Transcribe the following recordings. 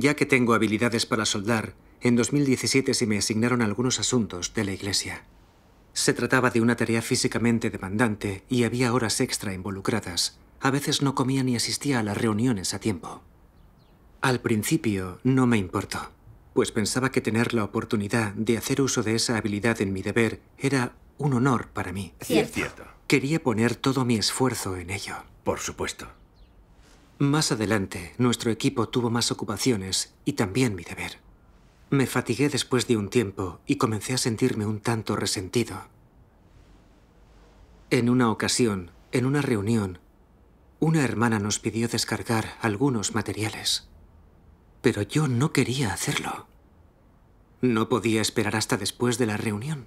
Ya que tengo habilidades para soldar, en 2017 se me asignaron algunos asuntos de la iglesia. Se trataba de una tarea físicamente demandante y había horas extra involucradas. A veces no comía ni asistía a las reuniones a tiempo. Al principio no me importó, pues pensaba que tener la oportunidad de hacer uso de esa habilidad en mi deber era un honor para mí. Cierto. Cierto. Quería poner todo mi esfuerzo en ello. Por supuesto. Más adelante, nuestro equipo tuvo más ocupaciones y también mi deber. Me fatigué después de un tiempo y comencé a sentirme un tanto resentido. En una ocasión, en una reunión, una hermana nos pidió descargar algunos materiales. Pero yo no quería hacerlo. No podía esperar hasta después de la reunión.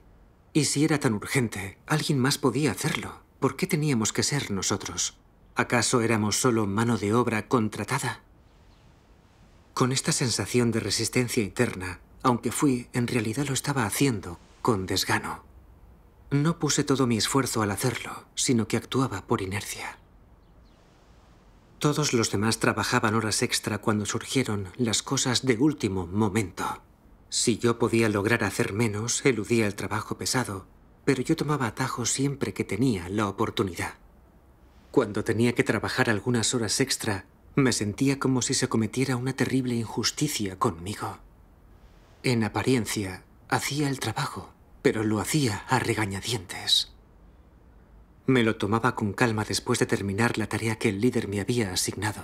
Y si era tan urgente, alguien más podía hacerlo. ¿Por qué teníamos que ser nosotros? ¿Acaso éramos solo mano de obra contratada? Con esta sensación de resistencia interna, aunque fui, en realidad lo estaba haciendo con desgano. No puse todo mi esfuerzo al hacerlo, sino que actuaba por inercia. Todos los demás trabajaban horas extra cuando surgieron las cosas de último momento. Si yo podía lograr hacer menos, eludía el trabajo pesado, pero yo tomaba atajos siempre que tenía la oportunidad. Cuando tenía que trabajar algunas horas extra, me sentía como si se cometiera una terrible injusticia conmigo. En apariencia, hacía el trabajo, pero lo hacía a regañadientes. Me lo tomaba con calma después de terminar la tarea que el líder me había asignado.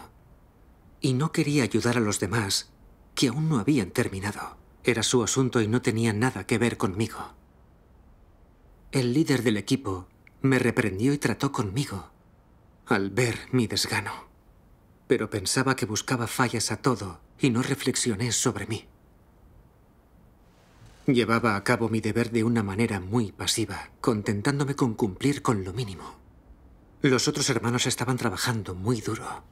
Y no quería ayudar a los demás, que aún no habían terminado. Era su asunto y no tenía nada que ver conmigo. El líder del equipo me reprendió y trató conmigo, al ver mi desgano. Pero pensaba que buscaba fallas a todo y no reflexioné sobre mí. Llevaba a cabo mi deber de una manera muy pasiva, contentándome con cumplir con lo mínimo. Los otros hermanos estaban trabajando muy duro.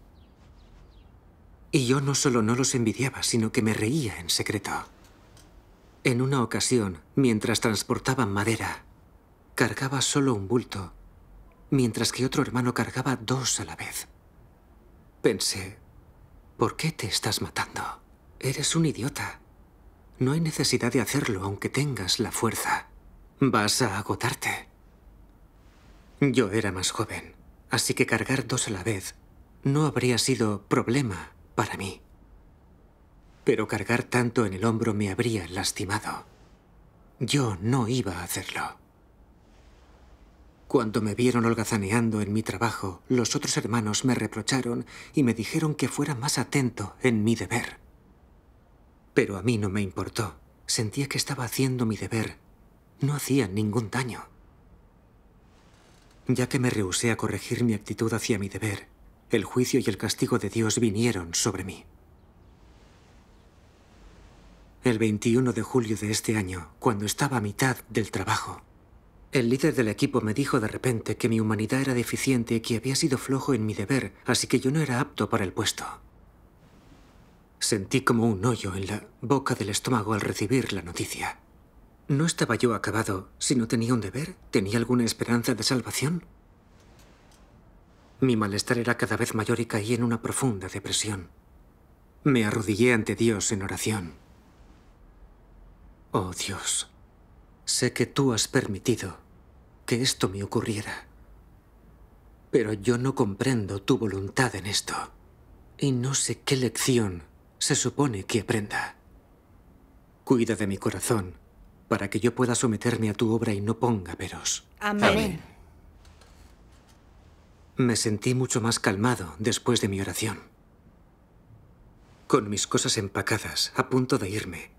Y yo no solo no los envidiaba, sino que me reía en secreto. En una ocasión, mientras transportaban madera, cargaba solo un bulto mientras que otro hermano cargaba dos a la vez. Pensé, ¿por qué te estás matando? Eres un idiota. No hay necesidad de hacerlo aunque tengas la fuerza. Vas a agotarte. Yo era más joven, así que cargar dos a la vez no habría sido problema para mí. Pero cargar tanto en el hombro me habría lastimado. Yo no iba a hacerlo. Cuando me vieron holgazaneando en mi trabajo, los otros hermanos me reprocharon y me dijeron que fuera más atento en mi deber. Pero a mí no me importó. Sentía que estaba haciendo mi deber. No hacía ningún daño. Ya que me rehusé a corregir mi actitud hacia mi deber, el juicio y el castigo de Dios vinieron sobre mí. El 21 de julio de este año, cuando estaba a mitad del trabajo, el líder del equipo me dijo de repente que mi humanidad era deficiente y que había sido flojo en mi deber, así que yo no era apto para el puesto. Sentí como un hoyo en la boca del estómago al recibir la noticia. ¿No estaba yo acabado si no tenía un deber? ¿Tenía alguna esperanza de salvación? Mi malestar era cada vez mayor y caí en una profunda depresión. Me arrodillé ante Dios en oración. Oh Dios, sé que tú has permitido esto me ocurriera. Pero yo no comprendo tu voluntad en esto. Y no sé qué lección se supone que aprenda. Cuida de mi corazón para que yo pueda someterme a tu obra y no ponga peros. Amén. Me sentí mucho más calmado después de mi oración. Con mis cosas empacadas, a punto de irme,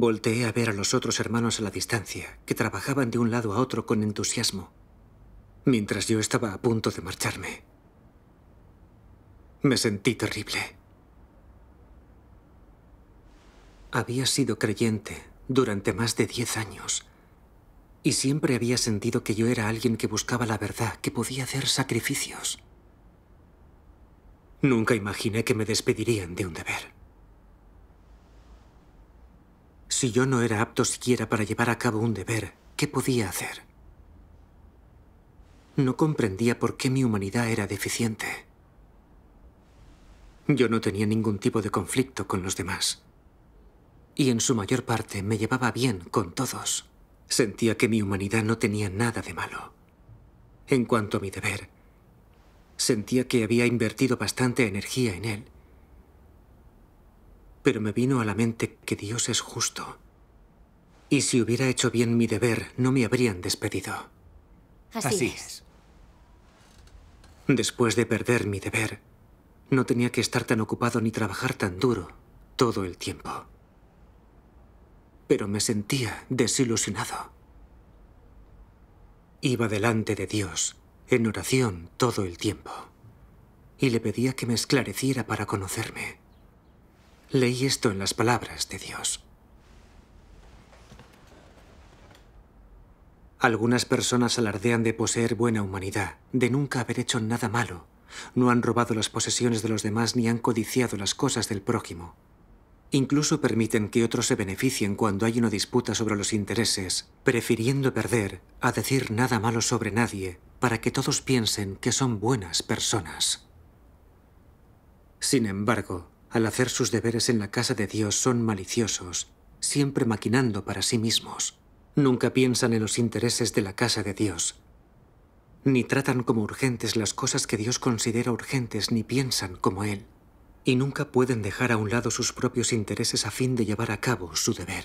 Volteé a ver a los otros hermanos a la distancia, que trabajaban de un lado a otro con entusiasmo, mientras yo estaba a punto de marcharme. Me sentí terrible. Había sido creyente durante más de diez años y siempre había sentido que yo era alguien que buscaba la verdad, que podía hacer sacrificios. Nunca imaginé que me despedirían de un deber. Si yo no era apto siquiera para llevar a cabo un deber, ¿qué podía hacer? No comprendía por qué mi humanidad era deficiente. Yo no tenía ningún tipo de conflicto con los demás. Y en su mayor parte me llevaba bien con todos. Sentía que mi humanidad no tenía nada de malo. En cuanto a mi deber, sentía que había invertido bastante energía en él pero me vino a la mente que Dios es justo. Y si hubiera hecho bien mi deber, no me habrían despedido. Así, es. Después de perder mi deber, no tenía que estar tan ocupado ni trabajar tan duro todo el tiempo. Pero me sentía desilusionado. Iba delante de Dios, en oración todo el tiempo, y le pedía que me esclareciera para conocerme. Leí esto en las palabras de Dios. Algunas personas alardean de poseer buena humanidad, de nunca haber hecho nada malo. No han robado las posesiones de los demás ni han codiciado las cosas del prójimo. Incluso permiten que otros se beneficien cuando hay una disputa sobre los intereses, prefiriendo perder a decir nada malo sobre nadie para que todos piensen que son buenas personas. Sin embargo, al hacer sus deberes en la casa de Dios son maliciosos, siempre maquinando para sí mismos. Nunca piensan en los intereses de la casa de Dios. Ni tratan como urgentes las cosas que Dios considera urgentes, ni piensan como Él. Y nunca pueden dejar a un lado sus propios intereses a fin de llevar a cabo su deber.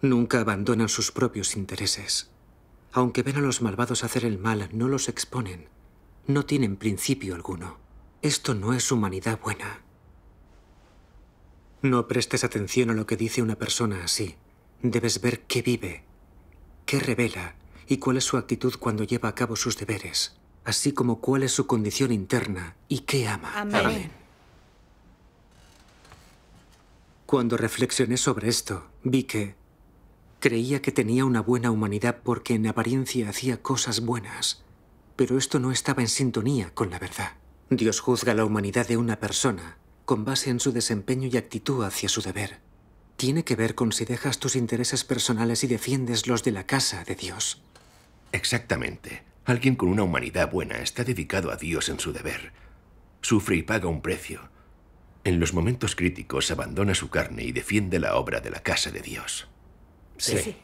Nunca abandonan sus propios intereses. Aunque ven a los malvados hacer el mal, no los exponen. No tienen principio alguno. Esto no es humanidad buena. No prestes atención a lo que dice una persona así. Debes ver qué vive, qué revela y cuál es su actitud cuando lleva a cabo sus deberes, así como cuál es su condición interna y qué ama. Amén. Cuando reflexioné sobre esto, vi que creía que tenía una buena humanidad porque en apariencia hacía cosas buenas, pero esto no estaba en sintonía con la verdad. Dios juzga la humanidad de una persona con base en su desempeño y actitud hacia su deber. Tiene que ver con si dejas tus intereses personales y defiendes los de la casa de Dios. Exactamente. Alguien con una humanidad buena está dedicado a Dios en su deber. Sufre y paga un precio. En los momentos críticos abandona su carne y defiende la obra de la casa de Dios. Sí.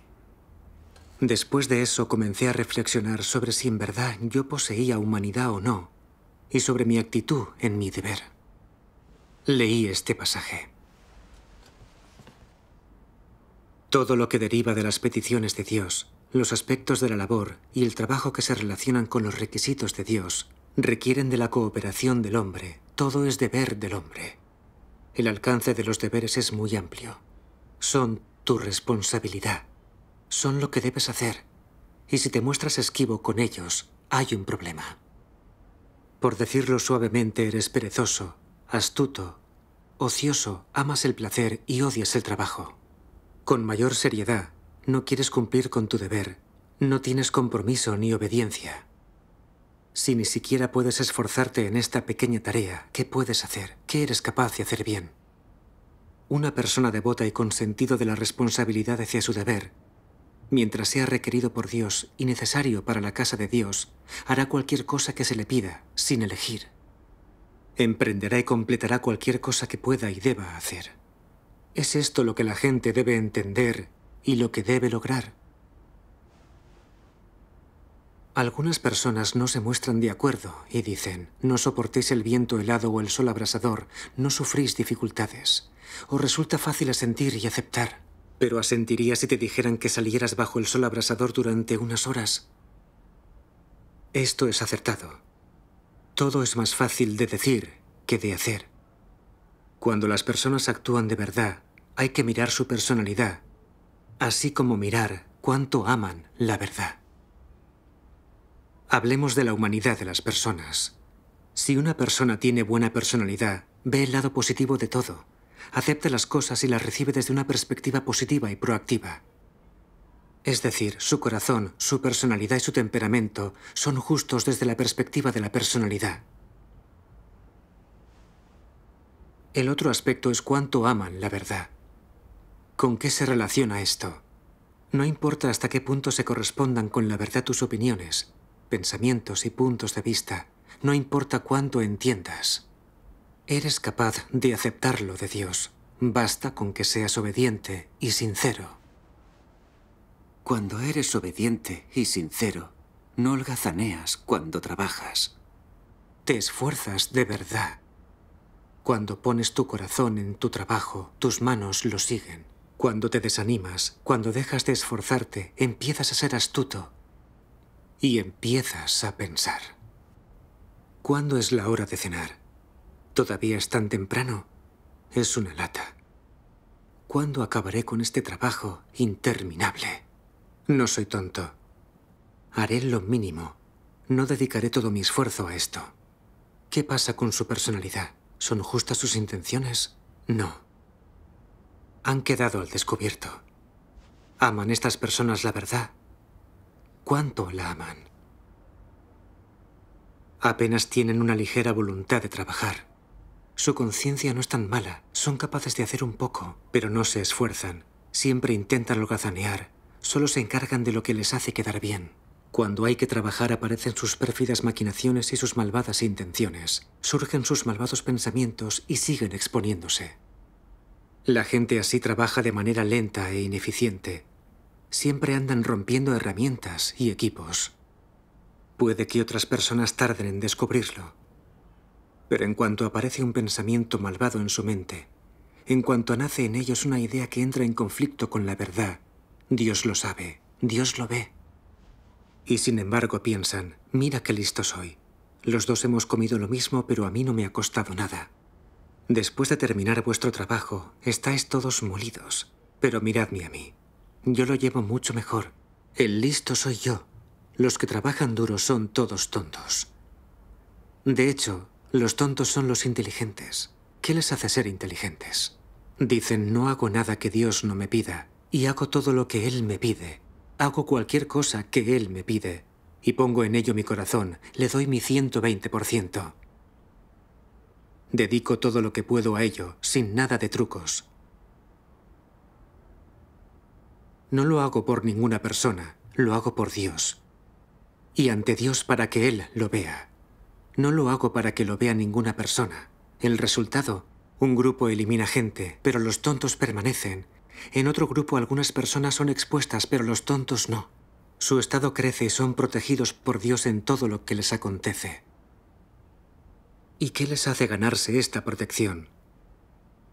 Después de eso comencé a reflexionar sobre si en verdad yo poseía humanidad o no y sobre mi actitud en mi deber. Leí este pasaje. Todo lo que deriva de las peticiones de Dios, los aspectos de la labor y el trabajo que se relacionan con los requisitos de Dios requieren de la cooperación del hombre. Todo es deber del hombre. El alcance de los deberes es muy amplio. Son tu responsabilidad. Son lo que debes hacer. Y si te muestras esquivo con ellos, hay un problema. Por decirlo suavemente, eres perezoso, astuto, ocioso, amas el placer y odias el trabajo. Con mayor seriedad, no quieres cumplir con tu deber, no tienes compromiso ni obediencia. Si ni siquiera puedes esforzarte en esta pequeña tarea, ¿qué puedes hacer? ¿Qué eres capaz de hacer bien? Una persona devota y con sentido de la responsabilidad hacia su deber mientras sea requerido por Dios y necesario para la casa de Dios, hará cualquier cosa que se le pida, sin elegir. Emprenderá y completará cualquier cosa que pueda y deba hacer. Es esto lo que la gente debe entender y lo que debe lograr. Algunas personas no se muestran de acuerdo y dicen, no soportéis el viento helado o el sol abrasador, no sufrís dificultades. Os resulta fácil asentir y aceptar. Pero asentiría si te dijeran que salieras bajo el sol abrasador durante unas horas. Esto es acertado. Todo es más fácil de decir que de hacer. Cuando las personas actúan de verdad, hay que mirar su personalidad, así como mirar cuánto aman la verdad. Hablemos de la humanidad de las personas. Si una persona tiene buena personalidad, ve el lado positivo de todo acepta las cosas y las recibe desde una perspectiva positiva y proactiva. Es decir, su corazón, su personalidad y su temperamento son justos desde la perspectiva de la personalidad. El otro aspecto es cuánto aman la verdad. ¿Con qué se relaciona esto? No importa hasta qué punto se correspondan con la verdad tus opiniones, pensamientos y puntos de vista, no importa cuánto entiendas eres capaz de aceptarlo de Dios. Basta con que seas obediente y sincero. Cuando eres obediente y sincero, no holgazaneas cuando trabajas. Te esfuerzas de verdad. Cuando pones tu corazón en tu trabajo, tus manos lo siguen. Cuando te desanimas, cuando dejas de esforzarte, empiezas a ser astuto y empiezas a pensar. ¿Cuándo es la hora de cenar? Todavía es tan temprano. Es una lata. ¿Cuándo acabaré con este trabajo interminable? No soy tonto. Haré lo mínimo. No dedicaré todo mi esfuerzo a esto. ¿Qué pasa con su personalidad? ¿Son justas sus intenciones? No. Han quedado al descubierto. ¿Aman estas personas la verdad? ¿Cuánto la aman? Apenas tienen una ligera voluntad de trabajar. Su conciencia no es tan mala. Son capaces de hacer un poco, pero no se esfuerzan. Siempre intentan logazanear, Solo se encargan de lo que les hace quedar bien. Cuando hay que trabajar aparecen sus pérfidas maquinaciones y sus malvadas intenciones. Surgen sus malvados pensamientos y siguen exponiéndose. La gente así trabaja de manera lenta e ineficiente. Siempre andan rompiendo herramientas y equipos. Puede que otras personas tarden en descubrirlo, pero en cuanto aparece un pensamiento malvado en su mente, en cuanto nace en ellos una idea que entra en conflicto con la verdad, Dios lo sabe, Dios lo ve. Y sin embargo piensan, mira qué listo soy. Los dos hemos comido lo mismo, pero a mí no me ha costado nada. Después de terminar vuestro trabajo, estáis todos molidos, pero miradme a mí. Yo lo llevo mucho mejor. El listo soy yo. Los que trabajan duro son todos tontos. De hecho, los tontos son los inteligentes. ¿Qué les hace ser inteligentes? Dicen, no hago nada que Dios no me pida, y hago todo lo que Él me pide. Hago cualquier cosa que Él me pide, y pongo en ello mi corazón, le doy mi 120%. Dedico todo lo que puedo a ello, sin nada de trucos. No lo hago por ninguna persona, lo hago por Dios. Y ante Dios para que Él lo vea. No lo hago para que lo vea ninguna persona. El resultado, un grupo elimina gente, pero los tontos permanecen. En otro grupo algunas personas son expuestas, pero los tontos no. Su estado crece y son protegidos por Dios en todo lo que les acontece. ¿Y qué les hace ganarse esta protección?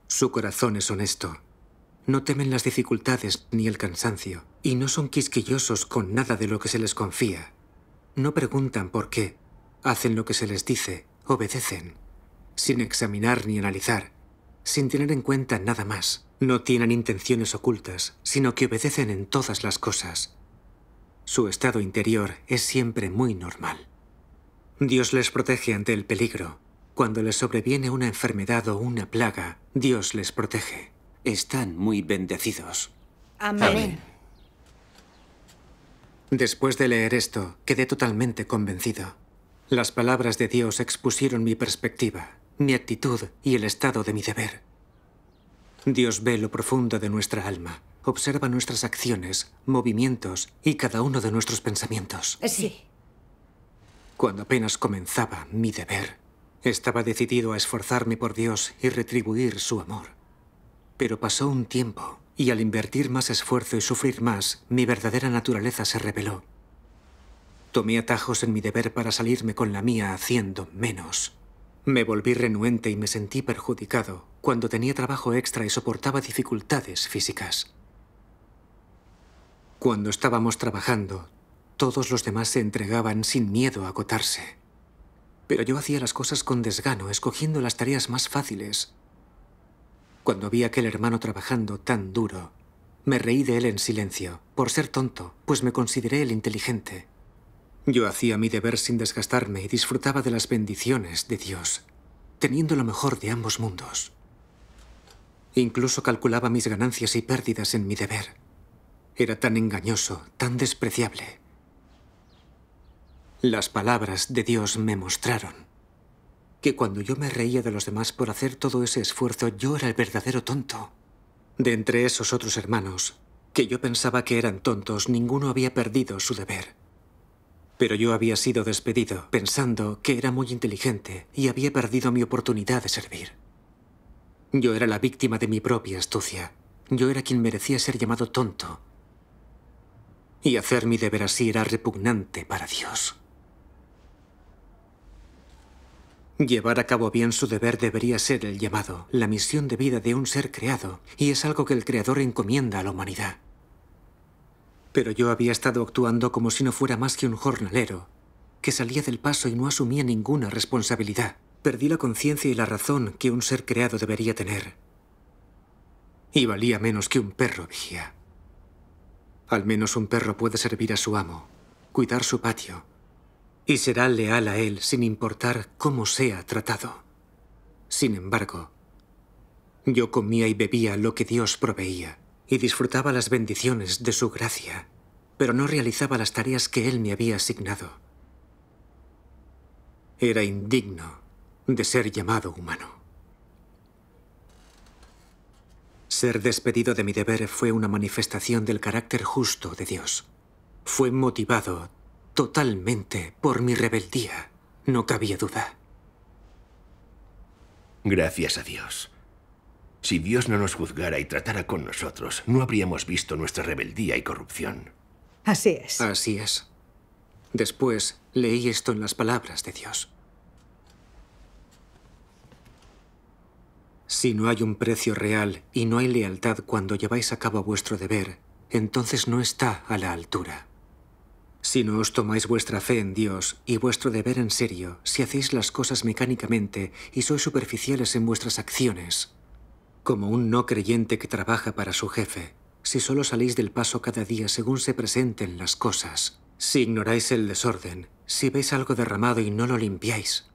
Su corazón es honesto. No temen las dificultades ni el cansancio, y no son quisquillosos con nada de lo que se les confía. No preguntan por qué, Hacen lo que se les dice, obedecen, sin examinar ni analizar, sin tener en cuenta nada más. No tienen intenciones ocultas, sino que obedecen en todas las cosas. Su estado interior es siempre muy normal. Dios les protege ante el peligro. Cuando les sobreviene una enfermedad o una plaga, Dios les protege. Están muy bendecidos. Amén. Después de leer esto, quedé totalmente convencido. Las palabras de Dios expusieron mi perspectiva, mi actitud y el estado de mi deber. Dios ve lo profundo de nuestra alma, observa nuestras acciones, movimientos y cada uno de nuestros pensamientos. Eh, sí. Cuando apenas comenzaba mi deber, estaba decidido a esforzarme por Dios y retribuir su amor. Pero pasó un tiempo y al invertir más esfuerzo y sufrir más, mi verdadera naturaleza se reveló Tomé atajos en mi deber para salirme con la mía haciendo menos. Me volví renuente y me sentí perjudicado cuando tenía trabajo extra y soportaba dificultades físicas. Cuando estábamos trabajando, todos los demás se entregaban sin miedo a agotarse. Pero yo hacía las cosas con desgano, escogiendo las tareas más fáciles. Cuando vi a aquel hermano trabajando tan duro, me reí de él en silencio, por ser tonto, pues me consideré el inteligente, yo hacía mi deber sin desgastarme y disfrutaba de las bendiciones de Dios, teniendo lo mejor de ambos mundos. Incluso calculaba mis ganancias y pérdidas en mi deber. Era tan engañoso, tan despreciable. Las palabras de Dios me mostraron que cuando yo me reía de los demás por hacer todo ese esfuerzo, yo era el verdadero tonto. De entre esos otros hermanos, que yo pensaba que eran tontos, ninguno había perdido su deber. Pero yo había sido despedido, pensando que era muy inteligente y había perdido mi oportunidad de servir. Yo era la víctima de mi propia astucia. Yo era quien merecía ser llamado tonto. Y hacer mi deber así era repugnante para Dios. Llevar a cabo bien su deber debería ser el llamado, la misión de vida de un ser creado, y es algo que el Creador encomienda a la humanidad. Pero yo había estado actuando como si no fuera más que un jornalero, que salía del paso y no asumía ninguna responsabilidad. Perdí la conciencia y la razón que un ser creado debería tener. Y valía menos que un perro vigía. Al menos un perro puede servir a su amo, cuidar su patio, y será leal a él sin importar cómo sea tratado. Sin embargo, yo comía y bebía lo que Dios proveía y disfrutaba las bendiciones de su gracia, pero no realizaba las tareas que él me había asignado. Era indigno de ser llamado humano. Ser despedido de mi deber fue una manifestación del carácter justo de Dios. Fue motivado totalmente por mi rebeldía, no cabía duda. Gracias a Dios. Si Dios no nos juzgara y tratara con nosotros, no habríamos visto nuestra rebeldía y corrupción. Así es. Así es. Después leí esto en las palabras de Dios. Si no hay un precio real y no hay lealtad cuando lleváis a cabo vuestro deber, entonces no está a la altura. Si no os tomáis vuestra fe en Dios y vuestro deber en serio, si hacéis las cosas mecánicamente y sois superficiales en vuestras acciones, como un no creyente que trabaja para su jefe, si solo salís del paso cada día según se presenten las cosas, si ignoráis el desorden, si veis algo derramado y no lo limpiáis,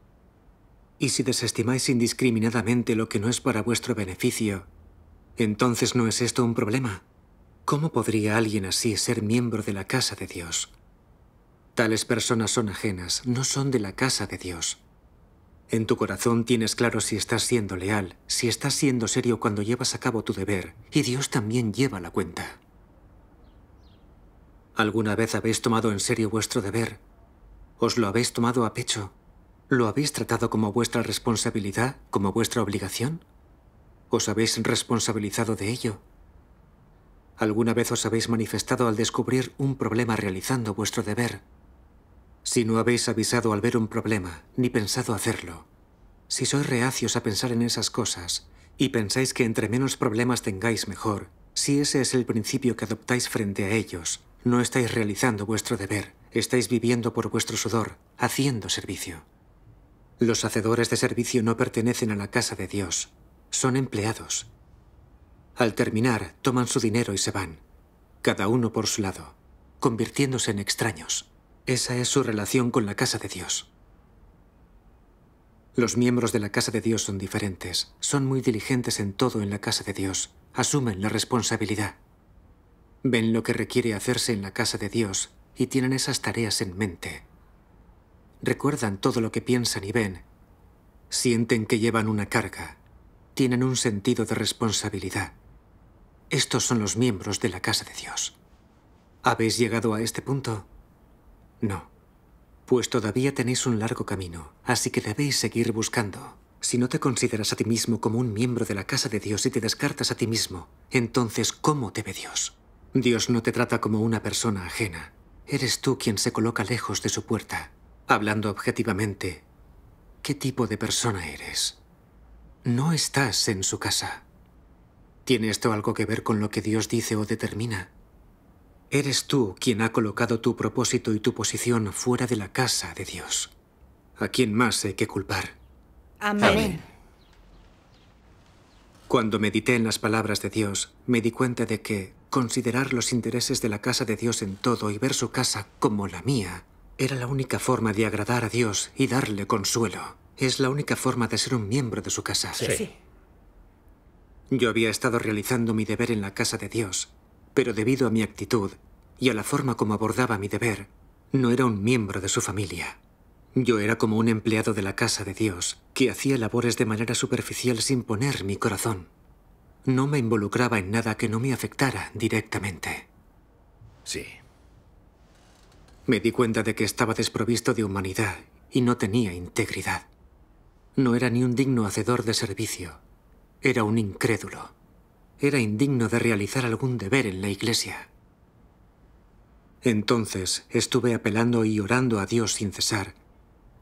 y si desestimáis indiscriminadamente lo que no es para vuestro beneficio, entonces no es esto un problema. ¿Cómo podría alguien así ser miembro de la casa de Dios? Tales personas son ajenas, no son de la casa de Dios. En tu corazón tienes claro si estás siendo leal, si estás siendo serio cuando llevas a cabo tu deber, y Dios también lleva la cuenta. ¿Alguna vez habéis tomado en serio vuestro deber? ¿Os lo habéis tomado a pecho? ¿Lo habéis tratado como vuestra responsabilidad, como vuestra obligación? ¿Os habéis responsabilizado de ello? ¿Alguna vez os habéis manifestado al descubrir un problema realizando vuestro deber? Si no habéis avisado al ver un problema, ni pensado hacerlo, si sois reacios a pensar en esas cosas y pensáis que entre menos problemas tengáis mejor, si ese es el principio que adoptáis frente a ellos, no estáis realizando vuestro deber, estáis viviendo por vuestro sudor, haciendo servicio. Los hacedores de servicio no pertenecen a la casa de Dios, son empleados. Al terminar, toman su dinero y se van, cada uno por su lado, convirtiéndose en extraños. Esa es su relación con la casa de Dios. Los miembros de la casa de Dios son diferentes, son muy diligentes en todo en la casa de Dios, asumen la responsabilidad. Ven lo que requiere hacerse en la casa de Dios y tienen esas tareas en mente. Recuerdan todo lo que piensan y ven. Sienten que llevan una carga. Tienen un sentido de responsabilidad. Estos son los miembros de la casa de Dios. ¿Habéis llegado a este punto? No. Pues todavía tenéis un largo camino, así que debéis seguir buscando. Si no te consideras a ti mismo como un miembro de la casa de Dios y te descartas a ti mismo, entonces ¿cómo te ve Dios? Dios no te trata como una persona ajena. Eres tú quien se coloca lejos de su puerta. Hablando objetivamente, ¿qué tipo de persona eres? No estás en su casa. ¿Tiene esto algo que ver con lo que Dios dice o determina? Eres tú quien ha colocado tu propósito y tu posición fuera de la casa de Dios. ¿A quién más hay que culpar? Amén. Cuando medité en las palabras de Dios, me di cuenta de que considerar los intereses de la casa de Dios en todo y ver su casa como la mía era la única forma de agradar a Dios y darle consuelo. Es la única forma de ser un miembro de su casa. sí. Yo había estado realizando mi deber en la casa de Dios, pero debido a mi actitud, y a la forma como abordaba mi deber, no era un miembro de su familia. Yo era como un empleado de la casa de Dios, que hacía labores de manera superficial sin poner mi corazón. No me involucraba en nada que no me afectara directamente. Sí. Me di cuenta de que estaba desprovisto de humanidad y no tenía integridad. No era ni un digno hacedor de servicio. Era un incrédulo. Era indigno de realizar algún deber en la iglesia. Entonces estuve apelando y orando a Dios sin cesar,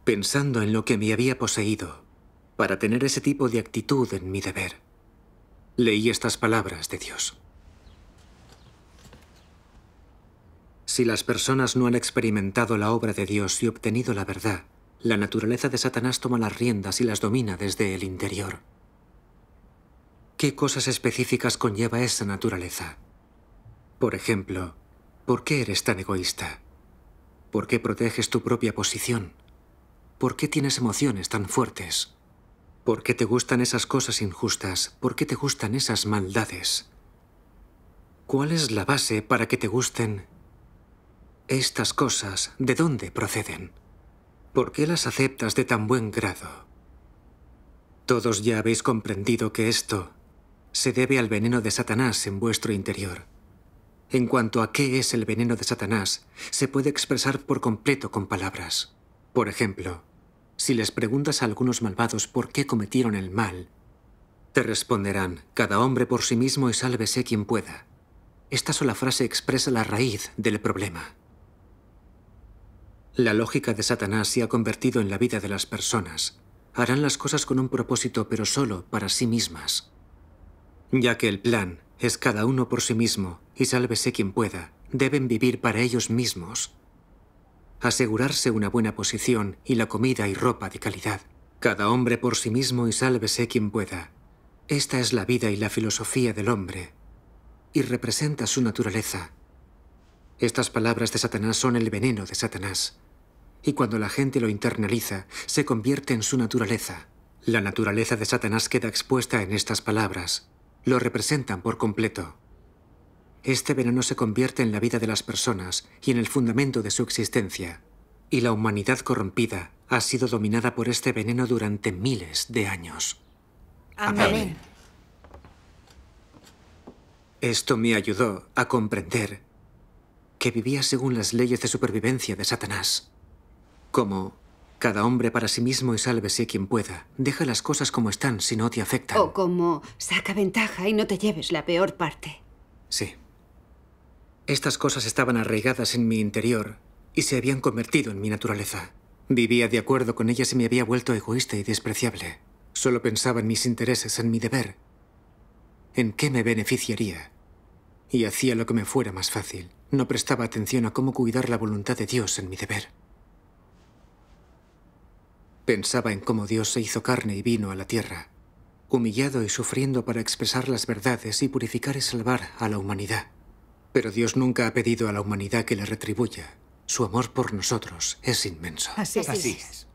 pensando en lo que me había poseído, para tener ese tipo de actitud en mi deber. Leí estas palabras de Dios. Si las personas no han experimentado la obra de Dios y obtenido la verdad, la naturaleza de Satanás toma las riendas y las domina desde el interior. ¿Qué cosas específicas conlleva esa naturaleza? Por ejemplo, ¿Por qué eres tan egoísta? ¿Por qué proteges tu propia posición? ¿Por qué tienes emociones tan fuertes? ¿Por qué te gustan esas cosas injustas? ¿Por qué te gustan esas maldades? ¿Cuál es la base para que te gusten estas cosas? ¿De dónde proceden? ¿Por qué las aceptas de tan buen grado? Todos ya habéis comprendido que esto se debe al veneno de Satanás en vuestro interior en cuanto a qué es el veneno de Satanás se puede expresar por completo con palabras. Por ejemplo, si les preguntas a algunos malvados por qué cometieron el mal, te responderán, cada hombre por sí mismo y sálvese quien pueda. Esta sola frase expresa la raíz del problema. La lógica de Satanás se ha convertido en la vida de las personas. Harán las cosas con un propósito, pero solo para sí mismas. Ya que el plan es cada uno por sí mismo, y sálvese quien pueda. Deben vivir para ellos mismos. Asegurarse una buena posición y la comida y ropa de calidad. Cada hombre por sí mismo y sálvese quien pueda. Esta es la vida y la filosofía del hombre, y representa su naturaleza. Estas palabras de Satanás son el veneno de Satanás, y cuando la gente lo internaliza, se convierte en su naturaleza. La naturaleza de Satanás queda expuesta en estas palabras, lo representan por completo. Este veneno se convierte en la vida de las personas y en el fundamento de su existencia. Y la humanidad corrompida ha sido dominada por este veneno durante miles de años. Amén. Esto me ayudó a comprender que vivía según las leyes de supervivencia de Satanás, como cada hombre para sí mismo y sálvese quien pueda. Deja las cosas como están si no te afectan. O como saca ventaja y no te lleves la peor parte. Sí. Estas cosas estaban arraigadas en mi interior y se habían convertido en mi naturaleza. Vivía de acuerdo con ellas y me había vuelto egoísta y despreciable. Solo pensaba en mis intereses, en mi deber, en qué me beneficiaría. Y hacía lo que me fuera más fácil. No prestaba atención a cómo cuidar la voluntad de Dios en mi deber. Pensaba en cómo Dios se hizo carne y vino a la tierra, humillado y sufriendo para expresar las verdades y purificar y salvar a la humanidad. Pero Dios nunca ha pedido a la humanidad que le retribuya. Su amor por nosotros es inmenso. Así, es.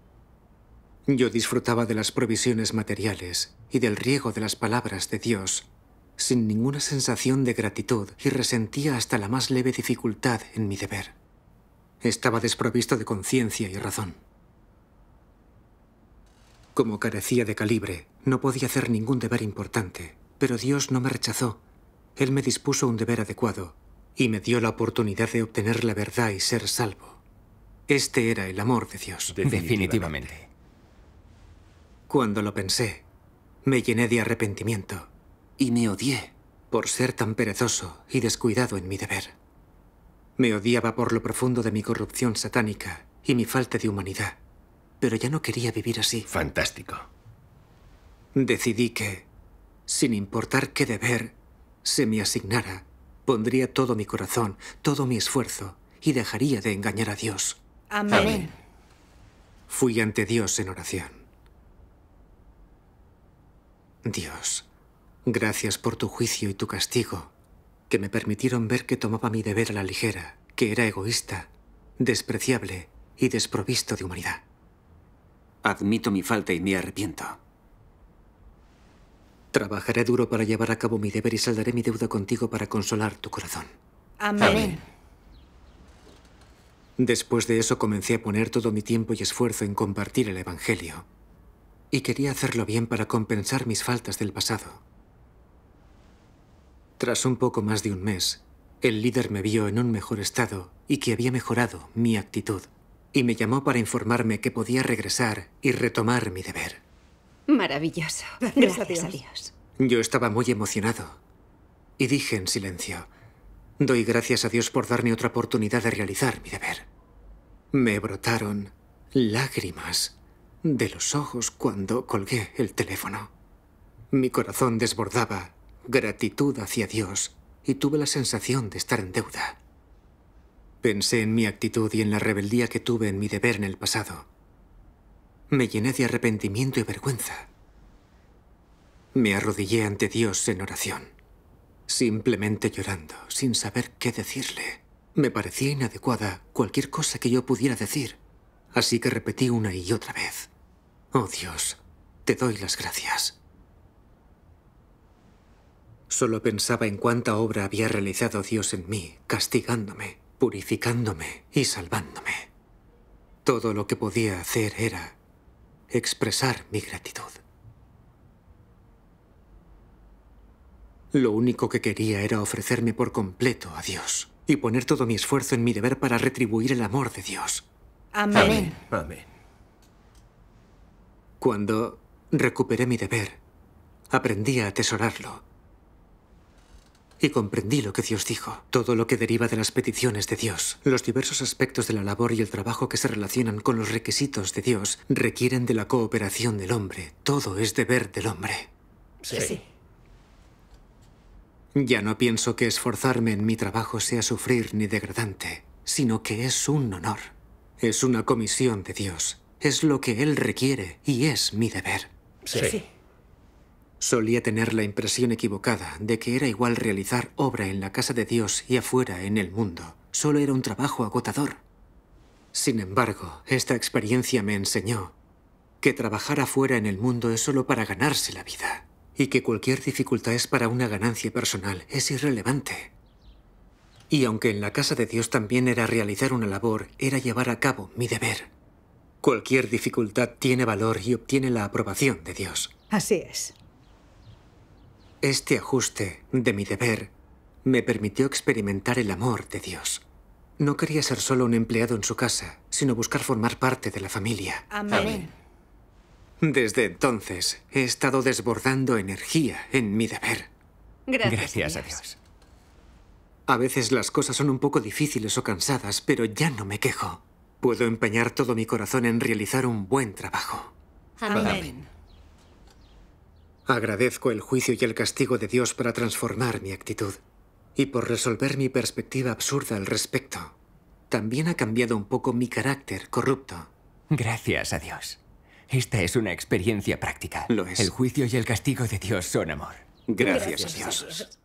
Yo disfrutaba de las provisiones materiales y del riego de las palabras de Dios sin ninguna sensación de gratitud y resentía hasta la más leve dificultad en mi deber. Estaba desprovisto de conciencia y razón. Como carecía de calibre, no podía hacer ningún deber importante, pero Dios no me rechazó. Él me dispuso un deber adecuado y me dio la oportunidad de obtener la verdad y ser salvo. Este era el amor de Dios. Definitivamente. Cuando lo pensé, me llené de arrepentimiento y me odié por ser tan perezoso y descuidado en mi deber. Me odiaba por lo profundo de mi corrupción satánica y mi falta de humanidad pero ya no quería vivir así. Fantástico. Decidí que, sin importar qué deber se me asignara, pondría todo mi corazón, todo mi esfuerzo y dejaría de engañar a Dios. Amén. Fui ante Dios en oración. Dios, gracias por tu juicio y tu castigo, que me permitieron ver que tomaba mi deber a la ligera, que era egoísta, despreciable y desprovisto de humanidad. Admito mi falta y me arrepiento. Trabajaré duro para llevar a cabo mi deber y saldaré mi deuda contigo para consolar tu corazón. Amén. Después de eso comencé a poner todo mi tiempo y esfuerzo en compartir el Evangelio. Y quería hacerlo bien para compensar mis faltas del pasado. Tras un poco más de un mes, el líder me vio en un mejor estado y que había mejorado mi actitud y me llamó para informarme que podía regresar y retomar mi deber. Maravilloso. Gracias, a Dios. Yo estaba muy emocionado y dije en silencio, Doy gracias a Dios por darme otra oportunidad de realizar mi deber. Me brotaron lágrimas de los ojos cuando colgué el teléfono. Mi corazón desbordaba gratitud hacia Dios y tuve la sensación de estar en deuda. Pensé en mi actitud y en la rebeldía que tuve en mi deber en el pasado. Me llené de arrepentimiento y vergüenza. Me arrodillé ante Dios en oración, simplemente llorando, sin saber qué decirle. Me parecía inadecuada cualquier cosa que yo pudiera decir, así que repetí una y otra vez. Oh Dios, te doy las gracias. Solo pensaba en cuánta obra había realizado Dios en mí, castigándome, purificándome y salvándome. Todo lo que podía hacer era expresar mi gratitud. Lo único que quería era ofrecerme por completo a Dios y poner todo mi esfuerzo en mi deber para retribuir el amor de Dios. Amén. Amén. Cuando recuperé mi deber, aprendí a atesorarlo y comprendí lo que Dios dijo, todo lo que deriva de las peticiones de Dios. Los diversos aspectos de la labor y el trabajo que se relacionan con los requisitos de Dios requieren de la cooperación del hombre. Todo es deber del hombre. Sí. Ya no pienso que esforzarme en mi trabajo sea sufrir ni degradante, sino que es un honor. Es una comisión de Dios. Es lo que Él requiere y es mi deber. sí. Solía tener la impresión equivocada de que era igual realizar obra en la casa de Dios y afuera en el mundo. Solo era un trabajo agotador. Sin embargo, esta experiencia me enseñó que trabajar afuera en el mundo es solo para ganarse la vida y que cualquier dificultad es para una ganancia personal es irrelevante. Y aunque en la casa de Dios también era realizar una labor, era llevar a cabo mi deber. Cualquier dificultad tiene valor y obtiene la aprobación de Dios. Así es. Este ajuste de mi deber me permitió experimentar el amor de Dios. No quería ser solo un empleado en su casa, sino buscar formar parte de la familia. Amén. Desde entonces he estado desbordando energía en mi deber. Gracias, a Dios. A veces las cosas son un poco difíciles o cansadas, pero ya no me quejo. Puedo empeñar todo mi corazón en realizar un buen trabajo. Amén. Agradezco el juicio y el castigo de Dios para transformar mi actitud y por resolver mi perspectiva absurda al respecto. También ha cambiado un poco mi carácter corrupto. Gracias a Dios. Esta es una experiencia práctica. Lo es. El juicio y el castigo de Dios son amor. Gracias, Gracias a Dios.